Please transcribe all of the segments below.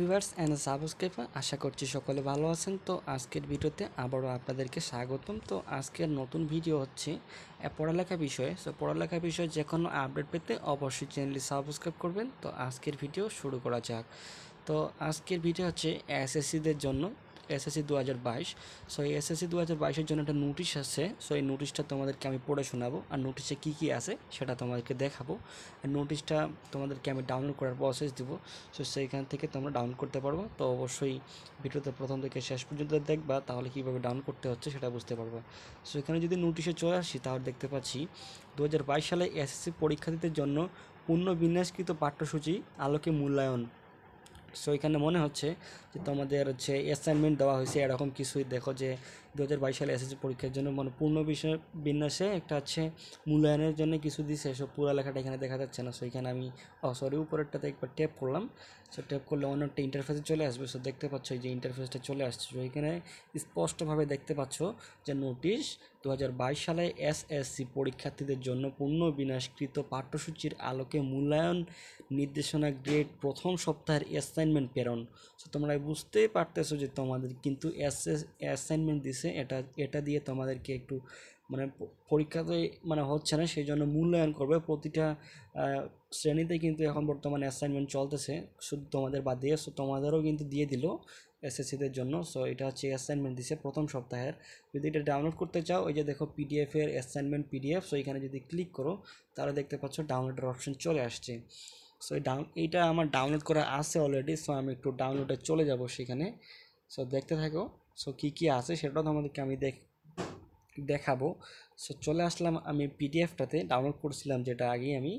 viewers and subscriber আশা করছি সকলে ভালো আছেন তো আজকের ভিডিওতে আবারও আপনাদেরকে স্বাগতম তো আজকের নতুন ভিডিও হচ্ছে পড়ালেখা বিষয়ে সো পড়ালেখা বিষয়ে যে কোনো আপডেট পেতে অবশ্যই চ্যানেলটি সাবস্ক্রাইব করবেন তো আজকের ভিডিও শুরু করা যাক তো আজকের ভিডিও হচ্ছে এসএসসিদের জন্য এসএসসি দু হাজার বাইশ সো এই এসএসসি দু হাজার বাইশের জন্য একটা নোটিশ আছে সো এই নোটিশটা তোমাদেরকে আমি পড়ে শোনাবো আর নোটিশে কী কী আছে সেটা তোমাদেরকে দেখাবো আর নোটিশটা তোমাদেরকে আমি ডাউনলোড করার প্রসেস দিব সো সেইখান থেকে তোমরা ডাউনলোড করতে পারবো তো অবশ্যই ভিডিওতে প্রথম থেকে শেষ পর্যন্ত দেখবা তাহলে কীভাবে ডাউনলোড করতে হচ্ছে সেটা বুঝতে পারবা সো এখানে যদি নোটিশে চলে আসি তাহলে দেখতে পাচ্ছি দু সালে এসএসসি পরীক্ষার্থীদের জন্য পূর্ণ বিন্যাসকৃত পাঠ্যসূচি আলোকে মূল্যায়ন সো এখানে মনে হচ্ছে যে তোমাদের হচ্ছে অ্যাসাইনমেন্ট দেওয়া হয়েছে এরকম কিছুই দেখো যে দু হাজার সালে এসএসসি পরীক্ষার জন্য মানে পূর্ণ বিষয় বিন্যাসে একটা আছে মূল্যায়নের জন্য কিছু দিছে সব পুরো লেখাটা এখানে দেখা যাচ্ছে না সো এখানে আমি সরি oh, উপরেরটাতে একবার ট্যাপ করলাম সো ট্যাপ করলে অন্য একটা ইন্টারফেসে চলে আসবে সো দেখতে পাচ্ছ যে ইন্টারফেসটা চলে আসছে সো এখানে স্পষ্টভাবে দেখতে পাচ্ছ যে নোটিশ দু সালে এসএসসি পরীক্ষার্থীদের জন্য পূর্ণ বিনাশকৃত পাঠ্যসূচির আলোকে মূল্যায়ন নির্দেশনা গ্রেড প্রথম সপ্তাহের অ্যাসাইনমেন্ট প্রেরণ সো তোমরা বুঝতেই পারতেছো যে তোমাদের কিন্তু অ্যাসাইনমেন্ট দিছে এটা এটা দিয়ে তোমাদেরকে একটু মানে তো মানে হচ্ছে না সেই জন্য মূল্যায়ন করবে প্রতিটা শ্রেণীতে কিন্তু এখন বর্তমানে অ্যাসাইনমেন্ট চলতেছে শুধু তোমাদের বাদ দিয়ে তোমাদেরও কিন্তু দিয়ে দিল এসএসসিদের জন্য সো এটা হচ্ছে অ্যাসাইনমেন্ট দিছে প্রথম সপ্তাহের যদি এটা ডাউনলোড করতে চাও ওই যে দেখো পিডিএফের অ্যাসাইনমেন্ট পিডিএফ সো এখানে যদি ক্লিক করো তাহলে দেখতে পাচ্ছ ডাউনলোডের অপশন চলে আসছে সো ডাউন এইটা আমার ডাউনলোড করা আছে অলরেডি সো আমি একটু ডাউনলোডে চলে যাব সেখানে সো দেখতে থাকো সো কী কী আছে সেটাও তোমাদেরকে আমি দেখ দেখাবো সো চলে আসলাম আমি পিডিএফটাতে ডাউনলোড করছিলাম যেটা আগে আমি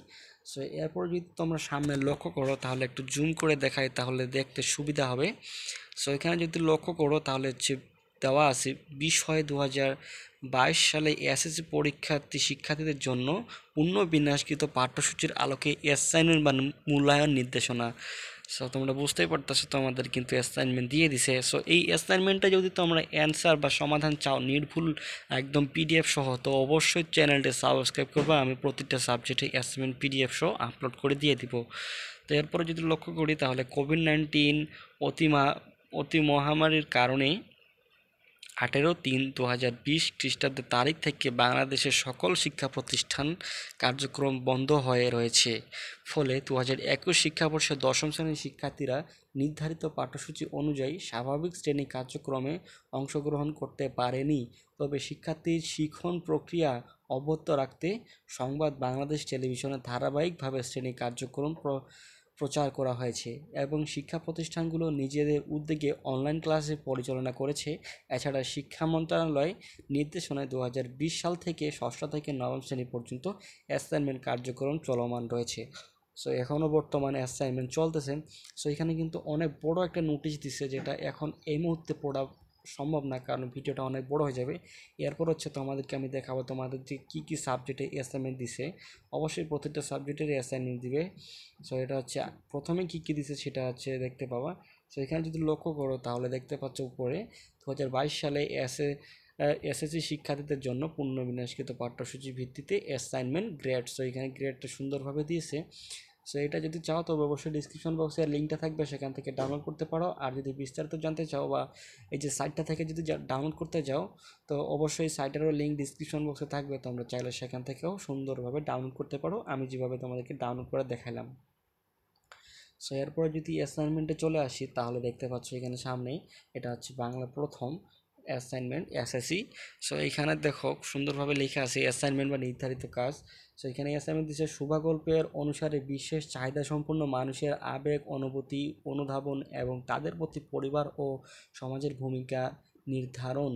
সো এরপর যদি তোমরা সামনে লক্ষ্য করো তাহলে একটু জুম করে দেখাই তাহলে দেখতে সুবিধা হবে সো এখানে যদি লক্ষ্য করো তাহলে হচ্ছে দেওয়া আছে বিষয় দু বাইশ সালে এসএসসি পরীক্ষার্থী শিক্ষার্থীদের জন্য পূর্ণ বিন্যাসকৃত পাঠ্যসূচির আলোকে এসআইনের বা মূল্যায়ন নির্দেশনা সো তোমরা বুঝতেই পারতেছো তো আমাদের কিন্তু অ্যাসাইনমেন্ট দিয়ে দিছে সো এই অ্যাসাইনমেন্টটা যদি তোমরা অ্যান্সার বা সমাধান চাও নির্ভুল একদম পিডিএফ সহ তো অবশ্যই চ্যানেলটি সাবস্ক্রাইব করবা আমি প্রতিটা সাবজেক্টে অ্যাসাইনমেন্ট পিডিএফ সহ আপলোড করে দিয়ে দিব তো এরপরে যদি লক্ষ্য করি তাহলে কোভিড নাইন্টিন অতিমা অতি মহামারীর কারণে আঠেরো তিন দু হাজার বিশ খ্রিস্টাব্দের তারিখ থেকে বাংলাদেশের সকল শিক্ষা প্রতিষ্ঠান কার্যক্রম বন্ধ হয়ে রয়েছে ফলে দু হাজার একুশ শিক্ষাবর্ষে দশম শ্রেণীর শিক্ষার্থীরা নির্ধারিত পাঠ্যসূচি অনুযায়ী স্বাভাবিক শ্রেণী কার্যক্রমে অংশগ্রহণ করতে পারেনি তবে শিক্ষার্থীর শিখন প্রক্রিয়া অব্যাহত রাখতে সংবাদ বাংলাদেশ টেলিভিশনে ধারাবাহিকভাবে শ্রেণী কার্যক্রম প্রচার করা হয়েছে এবং শিক্ষা প্রতিষ্ঠানগুলো নিজেদের উদ্যোগে অনলাইন ক্লাসে পরিচালনা করেছে এছাড়া শিক্ষা মন্ত্রণালয় নির্দেশনায় দু সাল থেকে ষষ্ঠ থেকে নবম শ্রেণী পর্যন্ত অ্যাসাইনমেন্ট কার্যক্রম চলমান রয়েছে সো এখনও বর্তমানে অ্যাসাইনমেন্ট চলতেছে সো এখানে কিন্তু অনেক বড় একটা নোটিশ দিছে যেটা এখন এই মুহূর্তে পড়া সম্ভব না কারণ ভিডিওটা অনেক বড় হয়ে যাবে এরপর হচ্ছে তোমাদেরকে আমি দেখাবো তোমাদের যে কী কী সাবজেক্টে অ্যাসাইনমেন্ট দিছে অবশ্যই প্রত্যেকটা সাবজেক্টের অ্যাসাইনমেন্ট দিবে সো এটা হচ্ছে প্রথমে কী কী দিছে সেটা হচ্ছে দেখতে পাবা সো এখানে যদি লক্ষ্য করো তাহলে দেখতে পাচ্ছ উপরে দু সালে এসএ এসএসসি শিক্ষার্থীদের জন্য পুনর্বিন্যাসকৃত পাঠ্যসূচি ভিত্তিতে অ্যাসাইনমেন্ট গ্রেড সো এখানে গ্রেডটা সুন্দরভাবে দিয়েছে সো এটা যদি চাও তবে অবশ্যই ডিসক্রিপশন বক্সের লিঙ্কটা থাকবে সেখান থেকে ডাউনলোড করতে পারো আর যদি বিস্তারিত জানতে চাও বা এই যে সাইটটা থেকে যদি ডাউনলোড করতে যাও তো অবশ্যই সাইটেরও লিঙ্ক ডিসক্রিপশন বক্সে থাকবে তোমরা চাইলে সেখান থেকেও সুন্দরভাবে ডাউনলোড করতে পারো আমি যেভাবে তোমাদেরকে ডাউনলোড করে দেখালাম সো এরপরে যদি অ্যাসাইনমেন্টে চলে আসি তাহলে দেখতে পাচ্ছ এখানে সামনেই এটা হচ্ছে বাংলা প্রথম অ্যাসাইনমেন্ট এসএসসি সো এইখানে দেখো সুন্দরভাবে লেখা আছে অ্যাসাইনমেন্ট বা নির্ধারিত কাজ সো এখানে অ্যাসাইনমেন্ট দিচ্ছে শুভাকল্পের অনুসারে বিশেষ চাহিদা সম্পন্ন মানুষের আবেগ অনুভূতি অনুধাবন এবং তাদের প্রতি পরিবার ও সমাজের ভূমিকা নির্ধারণ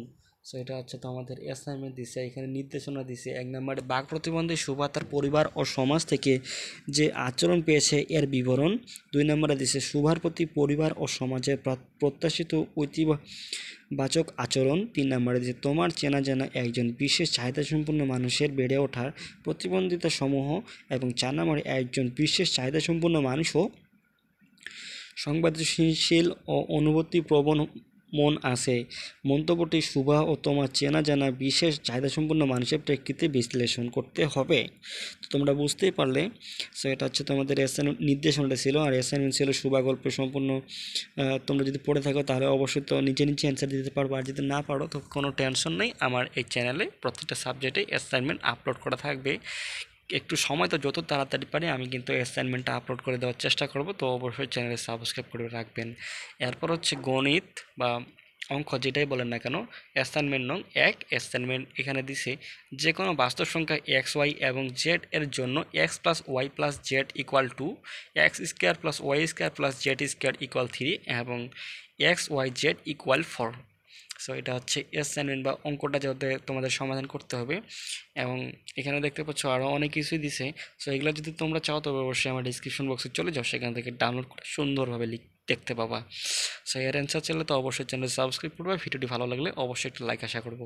সো এটা হচ্ছে তো আমাদের অ্যাসাইনমেন্ট দিছে এখানে নির্দেশনা দিছে এক নম্বরে বাক প্রতিবন্ধী শোভা তার পরিবার ও সমাজ থেকে যে আচরণ পেয়েছে এর বিবরণ দুই নম্বরে দিছে সুভার প্রতি পরিবার ও সমাজের প্রত্যাশিত ঐতিহ্যবাচক আচরণ তিন নম্বরে দিছে তোমার চেনা জানা একজন বিশেষ চাহিদা সম্পন্ন মানুষের বেড়ে ওঠার প্রতিবন্ধিতা সমূহ এবং চার নম্বরে একজন বিশেষ চাহিদা সম্পন্ন মানুষও সংবাদশীল ও অনুভূতি প্রবণ মন আসে মন্তব্যটি শুভা ও তোমার চেনা জানা বিশেষ চাহিদাসম্পন্ন মানুষের প্রেক্ষিতে বিশ্লেষণ করতে হবে তো তোমরা বুঝতেই পারলে সো এটা হচ্ছে তোমাদের অ্যাসাইনমেন্ট নির্দেশনাটা ছিল আর অ্যাসাইনমেন্ট ছিল শুভা গল্প সম্পূর্ণ তোমরা যদি পড়ে থাকো তাহলে অবশ্যই তো নিজে নিজে অ্যান্সার দিতে পারবো আর যদি না পারো তো কোনো টেনশন নেই আমার এই চ্যানেলে প্রত্যেকটা সাবজেক্টে অ্যাসাইনমেন্ট আপলোড করা থাকবে একটু সময় তো যত তাড়াতাড়ি পারি আমি কিন্তু অ্যাসাইনমেন্টটা আপলোড করে দেওয়ার চেষ্টা করব তো অবশ্যই চ্যানেলে সাবস্ক্রাইব করে রাখবেন এরপর হচ্ছে গণিত বা অঙ্ক যেটাই বলেন না কেন অ্যাসাইনমেন্ট নং এক অ্যাসাইনমেন্ট এখানে দিছে যে কোনো বাস্তব সংখ্যা এক্স ওয়াই এবং জেড এর জন্য X plus Y plus Z equal to X square plus Y square plus Z square equal three এবং X Y Z equal four so এটা হচ্ছে অ্যাসাইনমেন্ট বা অঙ্কটা যাতে তোমাদের সমাধান করতে হবে এবং এখানে দেখতে পাচ্ছ আরও অনেক কিছুই দিছে সো এগুলো যদি তোমরা চাও তবে অবশ্যই আমার ডিসক্রিপশন বক্সে চলে যাও সেখান থেকে ডাউনলোড করে সুন্দরভাবে লিখ দেখতে পাবা সো এর অ্যান্সার চাইলে তো অবশ্যই চ্যানেল সাবস্ক্রাইব করবে ভিডিওটি ভালো লাগলে অবশ্যই একটি লাইক আশা করব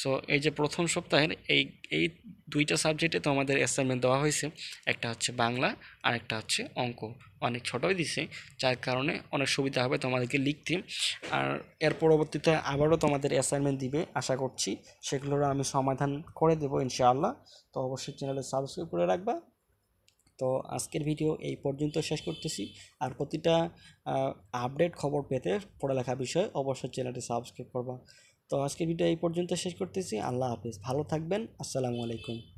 সো এই যে প্রথম সপ্তাহের এই এই দুইটা সাবজেক্টে তো আমাদের অ্যাসাইনমেন্ট দেওয়া হয়েছে একটা হচ্ছে বাংলা আর একটা হচ্ছে অঙ্ক অনেক ছোটোই দিছে যার কারণে অনেক সুবিধা হবে তোমাদেরকে লিখতে আর এর পরবর্তীতে আবারও তোমাদের অ্যাসাইনমেন্ট দিবে আশা করছি সেগুলোর আমি সমাধান করে দেবো ইনশাআল্লাহ তো অবশ্যই চ্যানেলে সাবস্ক্রাইব করে রাখবা তো আজকের ভিডিও এই পর্যন্ত শেষ করতেছি আর প্রতিটা আপডেট খবর পেতে পড়ালেখা বিষয়ে অবশ্যই চ্যানেলটি সাবস্ক্রাইব করবা তো আজকের ভিডিও এই পর্যন্ত শেষ করতেছি আল্লাহ হাফিজ ভালো থাকবেন আসসালামু আলাইকুম